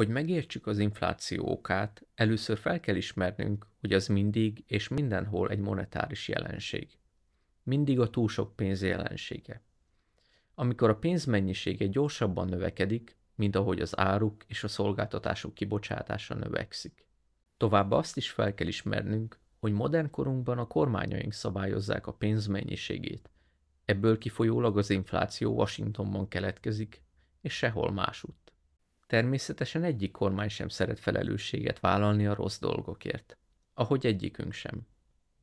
Hogy megértsük az infláció okát, először fel kell ismernünk, hogy az mindig és mindenhol egy monetáris jelenség. Mindig a túl sok pénz jelensége. Amikor a pénzmennyisége gyorsabban növekedik, mint ahogy az áruk és a szolgáltatások kibocsátása növekszik. Továbbá azt is fel kell ismernünk, hogy modern korunkban a kormányaink szabályozzák a pénz mennyiségét. Ebből kifolyólag az infláció Washingtonban keletkezik, és sehol másutt. Természetesen egyik kormány sem szeret felelősséget vállalni a rossz dolgokért, ahogy egyikünk sem.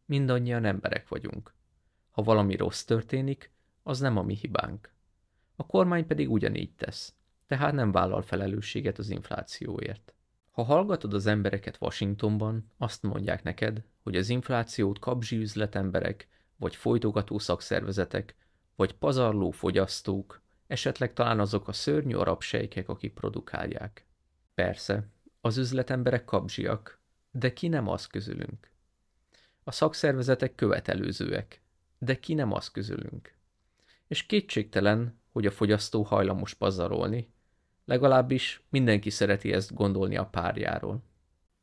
Mindannyian emberek vagyunk. Ha valami rossz történik, az nem a mi hibánk. A kormány pedig ugyanígy tesz, tehát nem vállal felelősséget az inflációért. Ha hallgatod az embereket Washingtonban, azt mondják neked, hogy az inflációt kapzsi üzletemberek, vagy folytogató szakszervezetek, vagy pazarló fogyasztók, Esetleg talán azok a szörnyű arab sejkek, akik produkálják. Persze, az üzletemberek kapzsiak, de ki nem az közülünk. A szakszervezetek követelőzőek, de ki nem az közülünk. És kétségtelen, hogy a fogyasztó hajlamos pazarolni, legalábbis mindenki szereti ezt gondolni a párjáról.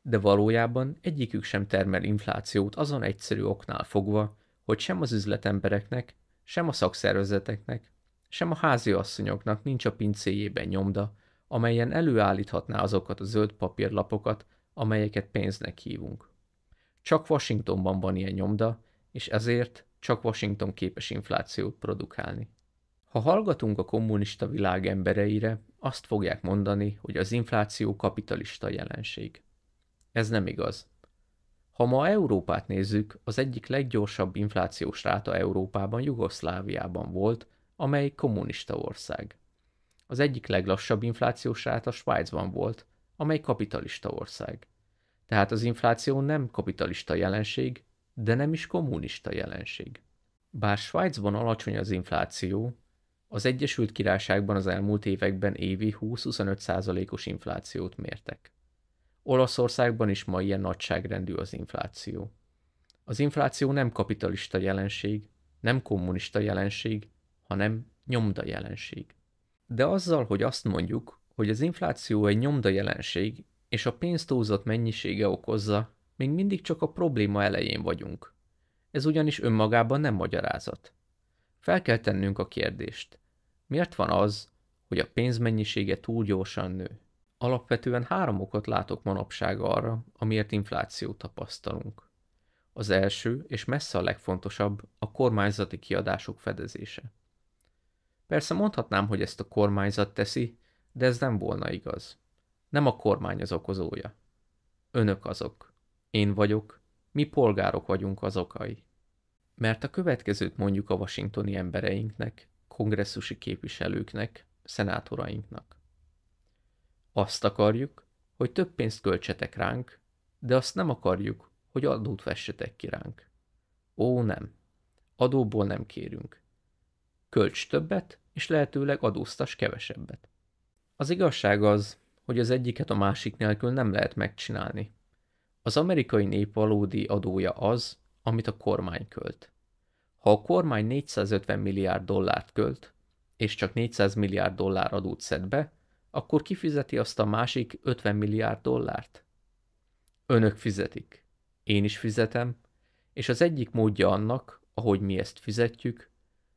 De valójában egyikük sem termel inflációt azon egyszerű oknál fogva, hogy sem az üzletembereknek, sem a szakszervezeteknek sem a háziasszonyoknak nincs a pincéjében nyomda, amelyen előállíthatná azokat a zöld papírlapokat, amelyeket pénznek hívunk. Csak Washingtonban van ilyen nyomda, és ezért csak Washington képes inflációt produkálni. Ha hallgatunk a kommunista világ embereire, azt fogják mondani, hogy az infláció kapitalista jelenség. Ez nem igaz. Ha ma Európát nézzük, az egyik leggyorsabb inflációs ráta Európában Jugoszláviában volt, amely kommunista ország. Az egyik leglassabb inflációs ráta Svájcban volt, amely kapitalista ország. Tehát az infláció nem kapitalista jelenség, de nem is kommunista jelenség. Bár Svájcban alacsony az infláció, az Egyesült Királyságban az elmúlt években évi 20-25%-os inflációt mértek. Olaszországban is ma ilyen nagyságrendű az infláció. Az infláció nem kapitalista jelenség, nem kommunista jelenség, hanem nyomda jelenség. De azzal, hogy azt mondjuk, hogy az infláció egy nyomda jelenség, és a pénz mennyisége okozza, még mindig csak a probléma elején vagyunk. Ez ugyanis önmagában nem magyarázat. Fel kell tennünk a kérdést. Miért van az, hogy a pénz mennyisége túl gyorsan nő? Alapvetően három okot látok manapság arra, amiért inflációt tapasztalunk. Az első és messze a legfontosabb a kormányzati kiadások fedezése. Persze mondhatnám, hogy ezt a kormányzat teszi, de ez nem volna igaz. Nem a kormány az okozója. Önök azok. Én vagyok. Mi polgárok vagyunk az okai. Mert a következőt mondjuk a washingtoni embereinknek, kongresszusi képviselőknek, szenátorainknak. Azt akarjuk, hogy több pénzt költsetek ránk, de azt nem akarjuk, hogy adót vessetek ki ránk. Ó, nem. Adóból nem kérünk költs többet, és lehetőleg adóztas kevesebbet. Az igazság az, hogy az egyiket a másik nélkül nem lehet megcsinálni. Az amerikai nép valódi adója az, amit a kormány költ. Ha a kormány 450 milliárd dollárt költ, és csak 400 milliárd dollár adót szed be, akkor kifizeti azt a másik 50 milliárd dollárt? Önök fizetik. Én is fizetem, és az egyik módja annak, ahogy mi ezt fizetjük,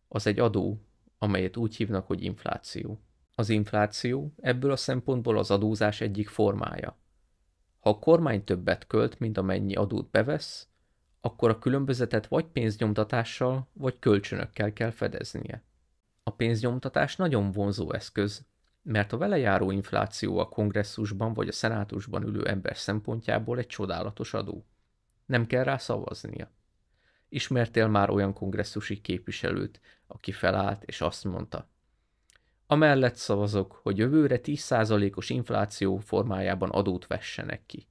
az egy adó, amelyet úgy hívnak, hogy infláció. Az infláció ebből a szempontból az adózás egyik formája. Ha a kormány többet költ, mint amennyi adót bevesz, akkor a különbözetet vagy pénznyomtatással, vagy kölcsönökkel kell fedeznie. A pénznyomtatás nagyon vonzó eszköz, mert a vele járó infláció a kongresszusban vagy a szenátusban ülő ember szempontjából egy csodálatos adó. Nem kell rá szavaznia. Ismertél már olyan kongresszusi képviselőt, aki felállt és azt mondta. Amellett szavazok, hogy jövőre 10%-os infláció formájában adót vessenek ki.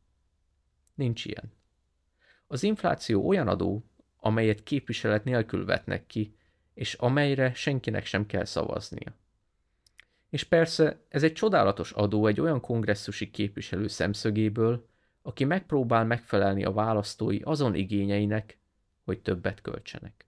Nincs ilyen. Az infláció olyan adó, amelyet képviselet nélkül vetnek ki, és amelyre senkinek sem kell szavaznia. És persze ez egy csodálatos adó egy olyan kongresszusi képviselő szemszögéből, aki megpróbál megfelelni a választói azon igényeinek, hogy többet költsenek.